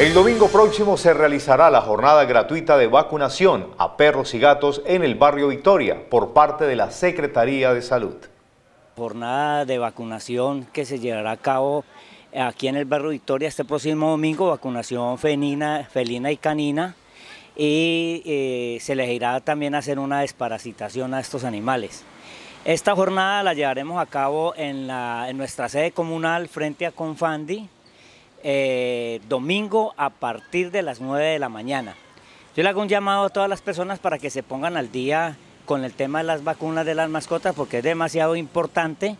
El domingo próximo se realizará la jornada gratuita de vacunación a perros y gatos en el barrio Victoria por parte de la Secretaría de Salud. Jornada de vacunación que se llevará a cabo aquí en el barrio Victoria este próximo domingo, vacunación felina, y canina y eh, se les irá también hacer una desparasitación a estos animales. Esta jornada la llevaremos a cabo en nuestra sede comunal frente a Confandi, eh, domingo a partir de las 9 de la mañana. Yo le hago un llamado a todas las personas para que se pongan al día con el tema de las vacunas de las mascotas porque es demasiado importante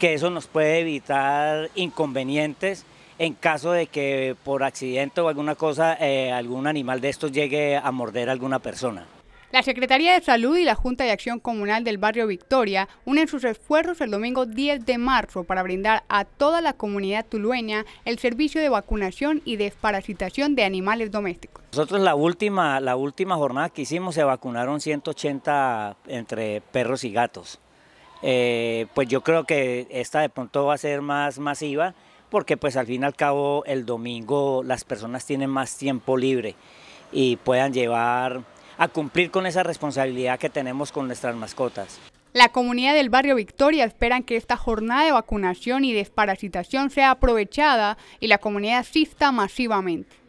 que eso nos puede evitar inconvenientes en caso de que por accidente o alguna cosa eh, algún animal de estos llegue a morder a alguna persona. La Secretaría de Salud y la Junta de Acción Comunal del Barrio Victoria unen sus esfuerzos el domingo 10 de marzo para brindar a toda la comunidad tulueña el servicio de vacunación y desparasitación de animales domésticos. Nosotros la última, la última jornada que hicimos se vacunaron 180 entre perros y gatos. Eh, pues yo creo que esta de pronto va a ser más masiva porque pues al fin y al cabo el domingo las personas tienen más tiempo libre y puedan llevar a cumplir con esa responsabilidad que tenemos con nuestras mascotas. La comunidad del barrio Victoria espera que esta jornada de vacunación y desparasitación sea aprovechada y la comunidad asista masivamente.